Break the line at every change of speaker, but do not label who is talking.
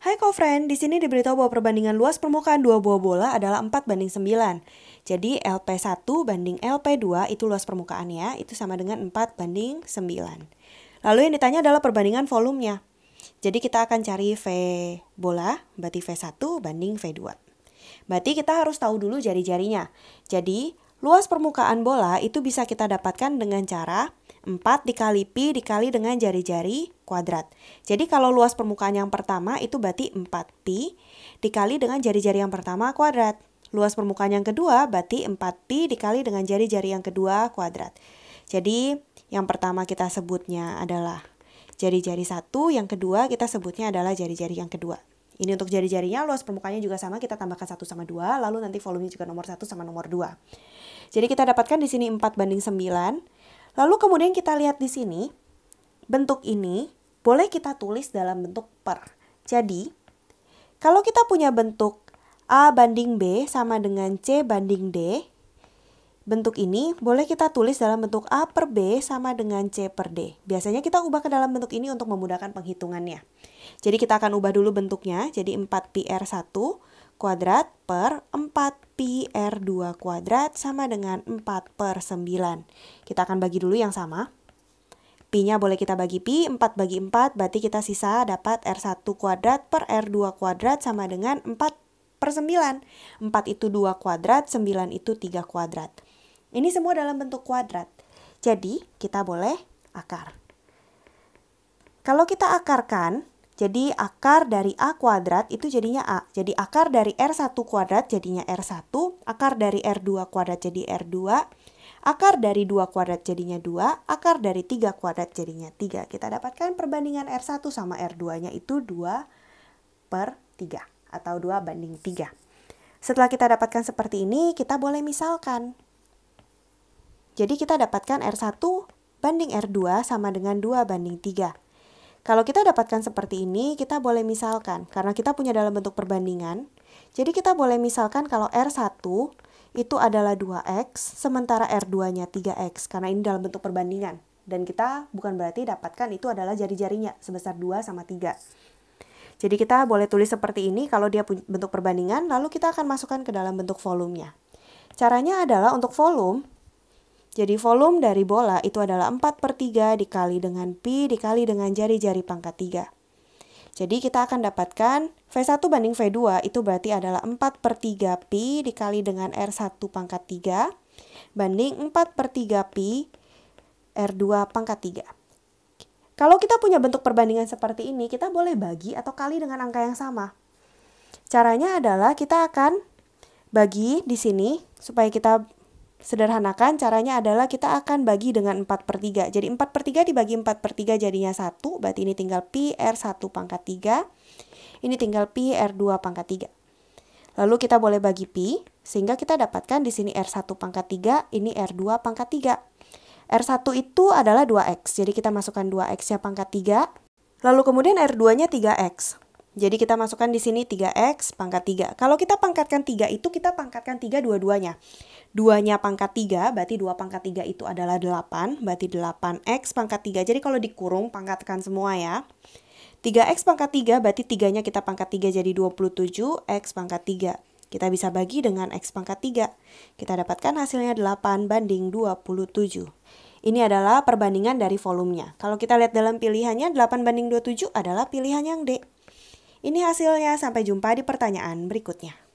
Hai co-friend, di sini diberitahu bahwa perbandingan luas permukaan dua buah bola adalah 4 banding 9. Jadi LP1 banding LP2 itu luas permukaannya, itu sama dengan 4 banding 9. Lalu yang ditanya adalah perbandingan volumenya. Jadi kita akan cari V bola, berarti V1 banding V2. Berarti kita harus tahu dulu jari-jarinya. Jadi luas permukaan bola itu bisa kita dapatkan dengan cara 4 dikali pi dikali dengan jari-jari kuadrat. Jadi kalau luas permukaan yang pertama itu berarti 4 pi dikali dengan jari-jari yang pertama kuadrat. Luas permukaan yang kedua berarti 4 pi dikali dengan jari-jari yang kedua kuadrat. Jadi yang pertama kita sebutnya adalah jari-jari satu, yang kedua kita sebutnya adalah jari-jari yang kedua. Ini untuk jari-jarinya luas permukaannya juga sama, kita tambahkan 1 sama 2, lalu nanti volumenya juga nomor 1 sama nomor 2. Jadi kita dapatkan di sini 4 banding 9, Lalu kemudian kita lihat di sini, bentuk ini boleh kita tulis dalam bentuk per. Jadi, kalau kita punya bentuk A banding B sama dengan C banding D, bentuk ini boleh kita tulis dalam bentuk A per B sama dengan C per D. Biasanya kita ubah ke dalam bentuk ini untuk memudahkan penghitungannya. Jadi kita akan ubah dulu bentuknya, jadi 4PR1 kuadrat per 4 pi R2 kuadrat sama dengan 4 per 9. Kita akan bagi dulu yang sama. Pi-nya boleh kita bagi Pi, 4 bagi 4, berarti kita sisa dapat R1 kuadrat per R2 kuadrat sama dengan 4 per 9. 4 itu 2 kuadrat, 9 itu 3 kuadrat. Ini semua dalam bentuk kuadrat. Jadi, kita boleh akar. Kalau kita akarkan, jadi akar dari A kuadrat itu jadinya A. Jadi akar dari R1 kuadrat jadinya R1, akar dari R2 kuadrat jadi R2, akar dari 2 kuadrat jadinya 2, akar dari 3 kuadrat jadinya 3. Kita dapatkan perbandingan R1 sama R2-nya itu 2 per 3 atau 2 banding 3. Setelah kita dapatkan seperti ini, kita boleh misalkan. Jadi kita dapatkan R1 banding R2 sama dengan 2 banding 3. Kalau kita dapatkan seperti ini, kita boleh misalkan, karena kita punya dalam bentuk perbandingan, jadi kita boleh misalkan kalau R1 itu adalah 2X, sementara R2-nya 3X, karena ini dalam bentuk perbandingan. Dan kita bukan berarti dapatkan itu adalah jari-jarinya sebesar 2 sama 3. Jadi kita boleh tulis seperti ini kalau dia bentuk perbandingan, lalu kita akan masukkan ke dalam bentuk volumenya. Caranya adalah untuk volume, jadi volume dari bola itu adalah 4 per 3 dikali dengan pi dikali dengan jari-jari pangkat 3. Jadi kita akan dapatkan V1 banding V2 itu berarti adalah 4 per 3 pi dikali dengan R1 pangkat 3 banding 4 per 3 pi R2 pangkat 3. Kalau kita punya bentuk perbandingan seperti ini, kita boleh bagi atau kali dengan angka yang sama. Caranya adalah kita akan bagi di sini supaya kita sederhanakan caranya adalah kita akan bagi dengan 4 per 3. Jadi 4 per 3 dibagi 4 per 3 jadinya 1. Berarti ini tinggal pi R1 pangkat 3. Ini tinggal pi R2 pangkat 3. Lalu kita boleh bagi pi sehingga kita dapatkan di sini R1 pangkat 3, ini R2 pangkat 3. R1 itu adalah 2X. Jadi kita masukkan 2X-nya pangkat 3. Lalu kemudian R2-nya 3X. Jadi kita masukkan di sini 3x pangkat 3. Kalau kita pangkatkan 3 itu kita pangkatkan 3 dua-duanya. Duanya pangkat 3 berarti 2 pangkat 3 itu adalah 8. Berarti 8x pangkat 3. Jadi kalau dikurung pangkatkan semua ya. 3x pangkat 3 berarti 3-nya kita pangkat 3 jadi 27x pangkat 3. Kita bisa bagi dengan x pangkat 3. Kita dapatkan hasilnya 8 banding 27. Ini adalah perbandingan dari volumenya. Kalau kita lihat dalam pilihannya, 8 banding 27 adalah pilihan yang D. Ini hasilnya, sampai jumpa di pertanyaan berikutnya.